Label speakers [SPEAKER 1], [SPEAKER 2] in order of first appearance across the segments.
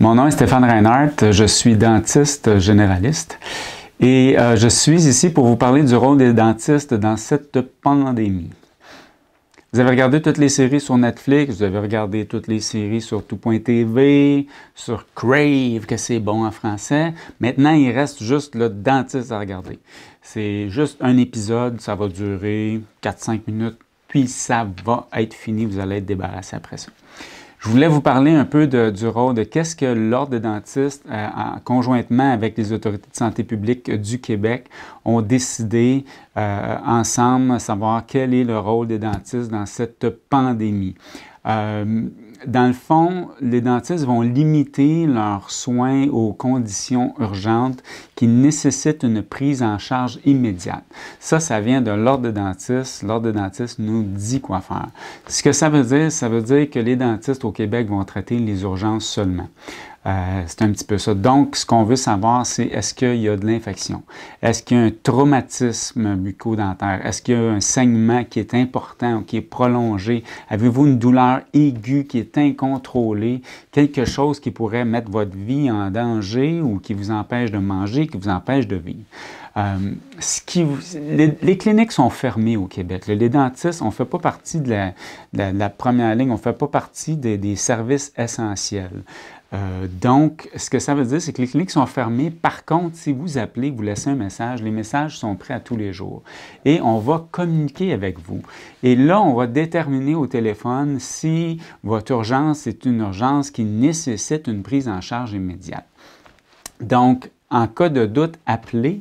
[SPEAKER 1] Mon nom est Stéphane Reinhardt, je suis dentiste généraliste et euh, je suis ici pour vous parler du rôle des dentistes dans cette pandémie. Vous avez regardé toutes les séries sur Netflix, vous avez regardé toutes les séries sur tout.tv, sur Crave, que c'est bon en français. Maintenant, il reste juste le dentiste à regarder. C'est juste un épisode, ça va durer 4-5 minutes, puis ça va être fini, vous allez être débarrassé après ça. Je voulais vous parler un peu du rôle de qu'est-ce que l'Ordre des dentistes, euh, conjointement avec les autorités de santé publique du Québec, ont décidé euh, ensemble savoir quel est le rôle des dentistes dans cette pandémie. Euh, dans le fond, les dentistes vont limiter leurs soins aux conditions urgentes qui nécessitent une prise en charge immédiate. Ça, ça vient de l'ordre des dentistes. L'ordre des dentistes nous dit quoi faire. Ce que ça veut dire, ça veut dire que les dentistes au Québec vont traiter les urgences seulement. Euh, c'est un petit peu ça. Donc, ce qu'on veut savoir, c'est est-ce qu'il y a de l'infection? Est-ce qu'il y a un traumatisme bucco-dentaire? Est-ce qu'il y a un saignement qui est important ou qui est prolongé? Avez-vous une douleur aiguë qui est incontrôlée? Quelque chose qui pourrait mettre votre vie en danger ou qui vous empêche de manger, qui vous empêche de vivre? Euh, les, cliniques sont fermées au Québec. Les dentistes, on ne fait pas partie de la, première ligne, on ne fait pas partie des, services essentiels. Euh, donc, ce que ça veut dire, c'est que les cliniques sont fermées. Par contre, si vous appelez, vous laissez un message, les messages sont prêts à tous les jours. Et on va communiquer avec vous. Et là, on va déterminer au téléphone si votre urgence est une urgence qui nécessite une prise en charge immédiate. Donc, en cas de doute, appelez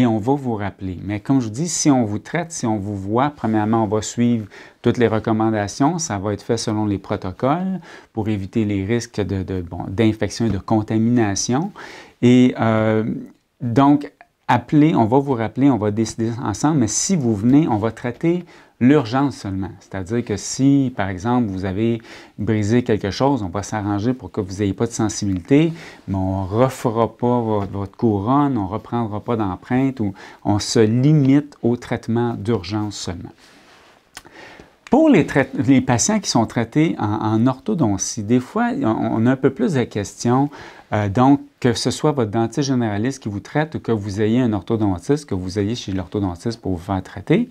[SPEAKER 1] et on va vous rappeler. Mais comme je dis, si on vous traite, si on vous voit, premièrement, on va suivre toutes les recommandations. Ça va être fait selon les protocoles pour éviter les risques d'infection de, et de contamination. Et euh, donc, appelez, on va vous rappeler, on va décider ensemble, mais si vous venez, on va traiter l'urgence seulement. C'est-à-dire que si, par exemple, vous avez brisé quelque chose, on va s'arranger pour que vous n'ayez pas de sensibilité, mais on ne refera pas votre couronne, on ne reprendra pas d'empreinte ou on se limite au traitement d'urgence seulement. Pour les, patients qui sont traités en, orthodontie, des fois, on, a un peu plus de questions. Euh, donc, que ce soit votre dentiste généraliste qui vous traite ou que vous ayez un orthodontiste, que vous ayez chez l'orthodontiste pour vous faire traiter,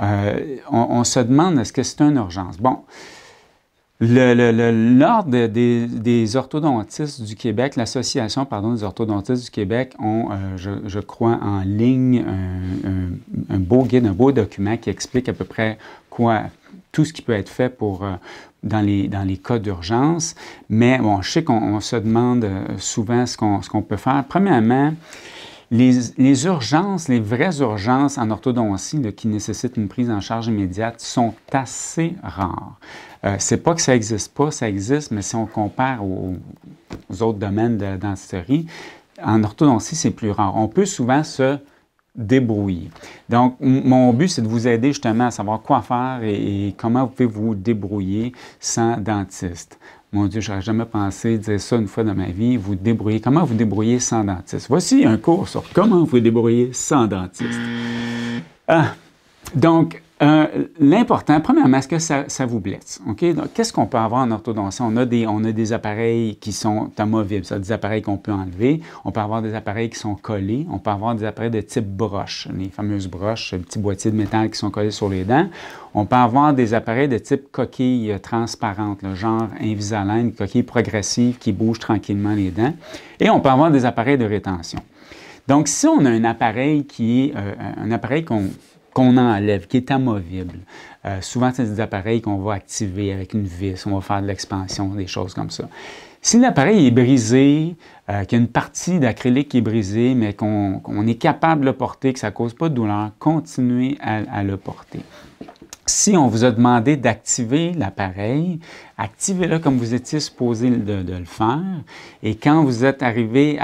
[SPEAKER 1] euh, on, se demande est-ce que c'est une urgence. Bon, l'ordre des, orthodontistes du Québec, l'association pardon des orthodontistes du Québec ont, euh, je, crois, en ligne un, beau guide, un beau document qui explique à peu près quoi, tout ce qui peut être fait pour, euh, dans, les, dans les cas d'urgence. Mais bon, je sais qu'on se demande souvent ce qu'on peut faire. Premièrement, les, urgences, les vraies urgences en orthodontie qui nécessitent une prise en charge immédiate sont assez rares. Euh, c'est pas que ça n'existe pas, ça existe, mais si on compare aux, aux autres domaines de la dentisterie, en orthodontie, c'est plus rare. On peut souvent se débrouiller. Donc, mon but, c'est de vous aider justement à savoir quoi faire et, comment vous pouvez vous débrouiller sans dentiste. Mon Dieu, j'aurais jamais pensé dire ça une fois dans ma vie. Vous débrouiller, Comment vous débrouillez sans dentiste? Voici un cours sur comment vous débrouiller sans dentiste. Ah! Donc, euh, l'important, premièrement, est-ce que ça, vous blesse? Donc, Qu'est-ce qu'on peut avoir en orthodontie? On a, des, on a des appareils qui sont amovibles, ça, des appareils qu'on peut enlever. On peut avoir des appareils qui sont collés. On peut avoir des appareils de type broche, les fameuses broches, les petits boîtiers de métal qui sont collés sur les dents. On peut avoir des appareils de type coquille transparente, le genre Invisalign, coquille progressive qui bouge tranquillement les dents. Et on peut avoir des appareils de rétention. Donc, si on a un appareil qui est euh, un appareil qu'on qu'on enlève, qui est amovible. Euh, souvent, c'est des appareils qu'on va activer avec une vis, on va faire de l'expansion, des choses comme ça. Si l'appareil est brisé, euh, qu'il y a une partie d'acrylique qui est brisée, mais qu'on est capable de le porter, que ça ne cause pas de douleur, continuez à le porter si on vous a demandé d'activer l'appareil, activez-le comme vous étiez supposé de, le faire. Et quand vous êtes arrivé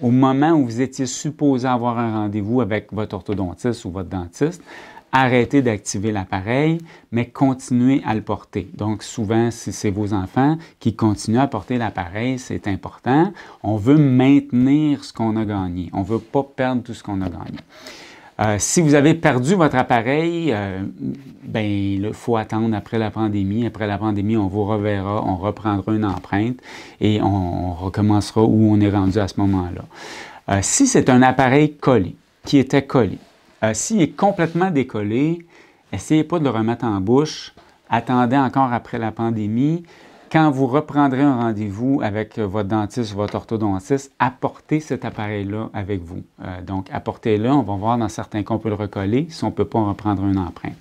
[SPEAKER 1] au moment où vous étiez supposé avoir un rendez-vous avec votre orthodontiste ou votre dentiste, arrêtez d'activer l'appareil, mais continuez à le porter. Donc souvent, si c'est vos enfants qui continuent à porter l'appareil, c'est important. On veut maintenir ce qu'on a gagné. On ne veut pas perdre tout ce qu'on a gagné. Euh, si vous avez perdu votre appareil, il euh, ben, faut attendre après la pandémie. Après la pandémie, on vous reverra, on reprendra une empreinte et on, recommencera où on est rendu à ce moment-là. Euh, si c'est un appareil collé, qui était collé, s'il est complètement décollé, essayez pas de le remettre en bouche. Attendez encore après la pandémie quand vous reprendrez un rendez-vous avec euh, votre dentiste ou votre orthodontiste, apportez cet appareil-là avec vous. Euh, donc, apportez-le. On va voir dans certains cas, on peut le recoller. Si on ne peut pas, en reprendre une empreinte.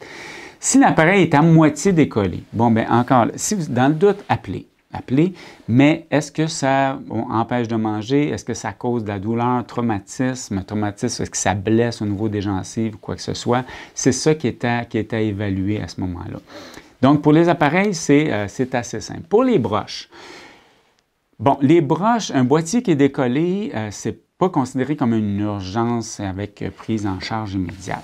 [SPEAKER 1] Si l'appareil est à moitié décollé, bon, bien, encore, si vous, dans le doute, appelez. Appelez, mais est-ce que ça empêche de manger? Est-ce que ça cause de la douleur, traumatisme, traumatisme? Est-ce que ça blesse au niveau des gencives ou quoi que ce soit? C'est ça qui est qui est à évaluer à ce moment-là. Donc, pour les appareils, euh, c'est assez simple. Pour les broches, bon, les broches, un boîtier qui est décollé, euh, c'est pas considéré comme une urgence avec euh, prise en charge immédiate.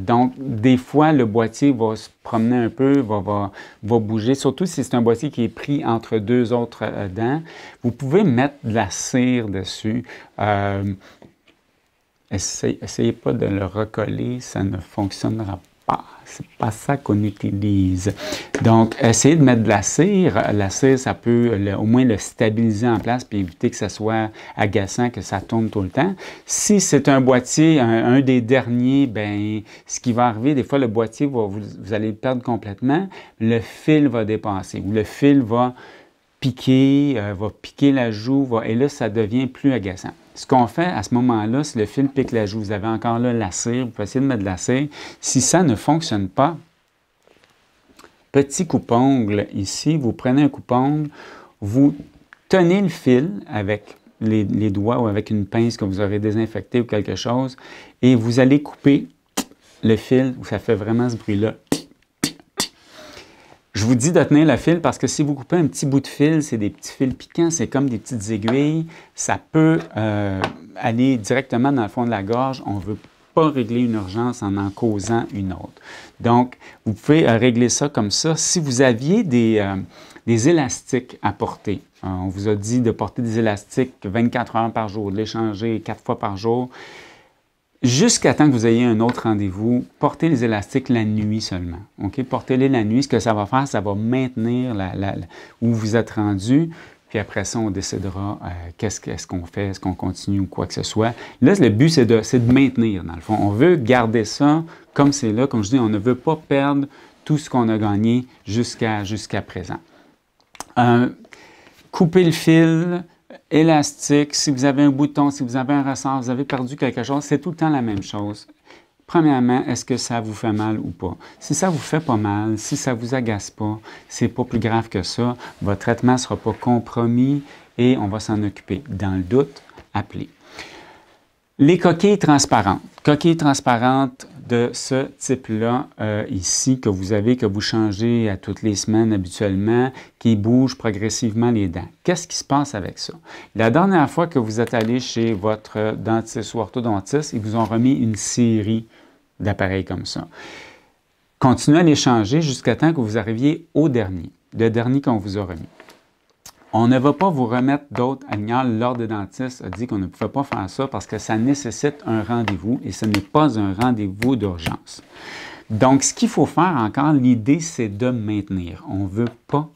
[SPEAKER 1] donc, des fois, le boîtier va se promener un peu, va, bouger, surtout si c'est un boîtier qui est pris entre deux autres dents. Vous pouvez mettre de la cire dessus. Essayez, pas de le recoller, ça ne fonctionnera pas pas c'est pas ça qu'on utilise. Donc, essayez de mettre de la cire. La cire, ça peut au moins le stabiliser en place puis éviter que ça soit agaçant, que ça tourne tout le temps. Si c'est un boîtier, un, des derniers, ben ce qui va arriver, des fois, le boîtier, va, vous, allez le perdre complètement. Le fil va dépasser ou le fil va piquer, euh, va piquer la joue, et là, ça devient plus agaçant. Ce qu'on fait à ce moment-là, c'est le fil pique la joue, vous avez encore là la cire, vous pouvez essayer de mettre de la cire. Si ça ne fonctionne pas, petit coupe ici, vous prenez un coupe vous tenez le fil avec les, les, doigts ou avec une pince que vous aurez désinfectée ou quelque chose, et vous allez couper le fil où ça fait vraiment ce bruit-là. Je vous dis de tenir le fil parce que si vous coupez un petit bout de fil, c'est des petits fils piquants, c'est comme des petites aiguilles. Ça peut euh, aller directement dans le fond de la gorge. On veut pas régler une urgence en en causant une autre. Donc, vous pouvez euh, régler ça comme ça. Si vous aviez des, euh, des élastiques à porter, on vous a dit de porter des élastiques 24 heures par jour, de les changer 4 fois par jour. Jusqu'à temps que vous ayez un autre rendez-vous, portez les élastiques la nuit seulement. OK? Portez-les la nuit. Ce que ça va faire, ça va maintenir la, où vous êtes rendu. Puis après ça, on décidera euh, qu'est-ce qu'on fait, est-ce qu'on continue ou quoi que ce soit. Là, le but, c'est de, de maintenir, dans le fond. On veut garder ça comme c'est là. Comme je dis, on ne veut pas perdre tout ce qu'on a gagné jusqu'à présent. Euh, couper le fil, élastique, si vous avez un bouton, si vous avez un ressort, vous avez perdu quelque chose, c'est tout le temps la même chose. Premièrement, est-ce que ça vous fait mal ou pas? Si ça vous fait pas mal, si ça vous agace pas, c'est pas plus grave que ça. Votre traitement sera pas compromis et on va s'en occuper. Dans le doute, appelez. Les coquilles transparentes. Coquilles transparentes, de ce type-là euh, ici que vous avez, que vous changez à toutes les semaines habituellement, qui bouge progressivement les dents. Qu'est-ce qui se passe avec ça? La dernière fois que vous êtes allé chez votre dentiste ou orthodontiste, ils vous ont remis une série d'appareils comme ça. Continuez à les changer jusqu'à temps que vous arriviez au dernier, le dernier qu'on vous a remis. On ne va pas vous remettre d'autres agnales. L'ordre de dentiste a dit qu'on ne pouvait pas faire ça parce que ça nécessite un rendez-vous et ce n'est pas un rendez-vous d'urgence. Donc, ce qu'il faut faire encore, l'idée, c'est de maintenir. On ne veut pas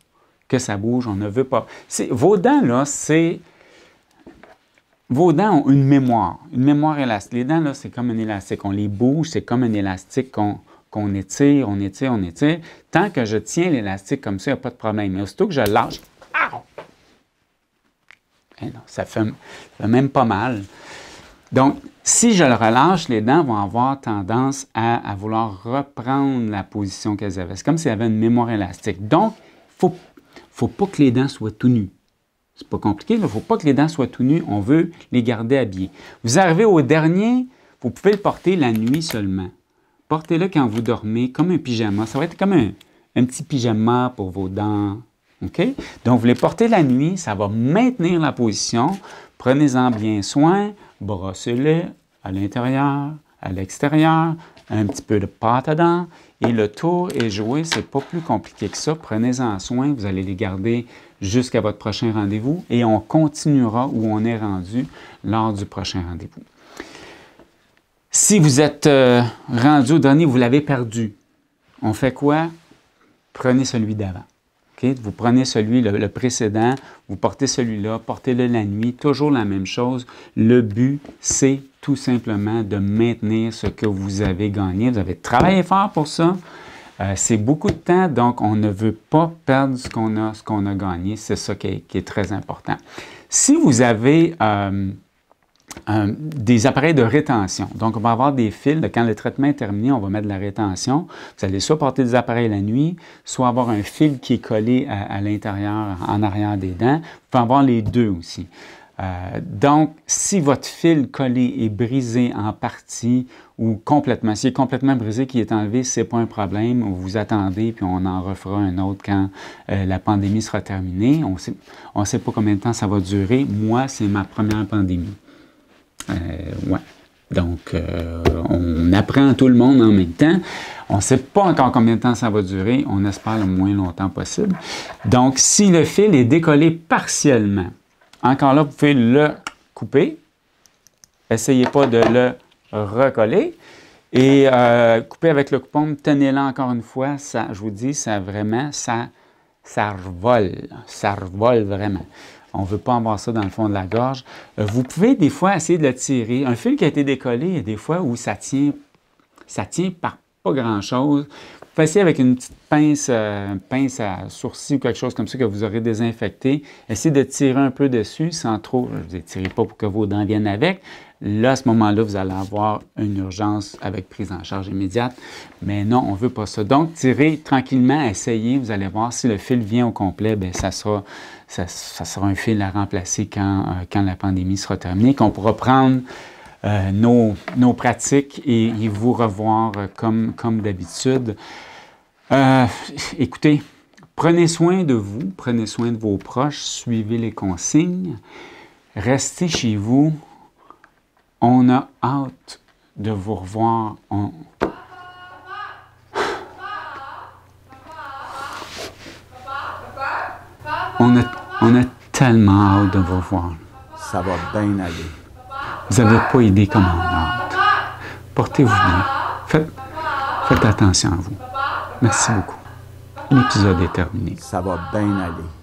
[SPEAKER 1] que ça bouge, on ne veut pas. Vos dents, là, c'est... Vos dents ont une mémoire, une mémoire élastique. Les dents, là, c'est comme un élastique. On les bouge, c'est comme un élastique qu'on étire, on étire, on étire. Tant que je tiens l'élastique comme ça, il n'y a pas de problème. Mais aussitôt que je lâche, eh ça fait, même pas mal. Donc, si je le relâche, les dents vont avoir tendance à, vouloir reprendre la position qu'elles avaient. C'est comme si elles avaient une mémoire élastique. Donc, il faut, faut pas que les dents soient tout nues. C'est pas compliqué, il ne faut pas que les dents soient tout nues. On veut les garder habillées. Vous arrivez au dernier, vous pouvez le porter la nuit seulement. Portez-le quand vous dormez, comme un pyjama. Ça va être comme un petit pyjama pour vos dents, donc, vous les portez la nuit, ça va maintenir la position. Prenez-en bien soin, brossez-les à l'intérieur, à l'extérieur, un petit peu de pâte à dents et le tour est joué. C'est pas plus compliqué que ça. Prenez-en soin, vous allez les garder jusqu'à votre prochain rendez-vous et on continuera où on est rendu lors du prochain rendez-vous. Si vous êtes euh, rendu au dernier, vous l'avez perdu, on fait quoi? Prenez celui d'avant. Vous prenez celui, le, précédent, vous portez celui-là, portez-le la nuit, toujours la même chose. Le but, c'est tout simplement de maintenir ce que vous avez gagné. Vous avez travaillé fort pour ça. Euh, c'est beaucoup de temps, donc on ne veut pas perdre ce qu'on a, ce qu'on a gagné. C'est ça qui est, très important. Si vous avez... Euh, des appareils de rétention. Donc, on va avoir des fils. quand le traitement est terminé, on va mettre de la rétention. Vous allez soit porter des appareils la nuit, soit avoir un fil qui est collé à, l'intérieur, en arrière des dents. Vous pouvez avoir les deux aussi. Euh, donc, si votre fil collé est brisé en partie ou complètement, s'il est complètement brisé, qui est enlevé, c'est pas un problème. Vous attendez, puis on en refera un autre quand euh, la pandémie sera terminée. On ne sait pas combien de temps ça va durer. Moi, c'est ma première pandémie. Euh, ouais. Donc, euh, on apprend tout le monde en même temps. On ne sait pas encore combien de temps ça va durer. On espère le moins longtemps possible. Donc, si le fil est décollé partiellement, encore là, vous pouvez le couper. Essayez pas de le recoller. Et euh, couper avec le coupon, tenez-le encore une fois. Ça, je vous dis, ça vraiment, ça, ça revole. Ça revole vraiment. On ne veut pas avoir ça dans le fond de la gorge. Euh, vous pouvez des fois essayer de le tirer. Un fil qui a été décollé, il y a des fois où ça tient, ça tient par pas grand-chose, Passez avec une petite pince, euh, pince à sourcils ou quelque chose comme ça que vous aurez désinfecté. Essayez de tirer un peu dessus sans trop. Je ne vous tirez pas pour que vos dents viennent avec. Là, à ce moment-là, vous allez avoir une urgence avec prise en charge immédiate. Mais non, on ne veut pas ça. Donc, tirez tranquillement, essayez. Vous allez voir si le fil vient au complet, bien, ça, sera, ça, sera un fil à remplacer quand, euh, quand la pandémie sera terminée, qu'on pourra prendre euh, nos, pratiques et, vous revoir comme, comme d'habitude. Euh, écoutez, prenez soin de vous, prenez soin de vos proches, suivez les consignes, restez chez vous. On a hâte de vous revoir. On... a, on a tellement hâte de vous revoir. Ça va bien aller. Vous n'avez pas idée comment Portez-vous bien. faites attention à vous. Merci beaucoup. L'épisode est terminé. Ça va bien aller.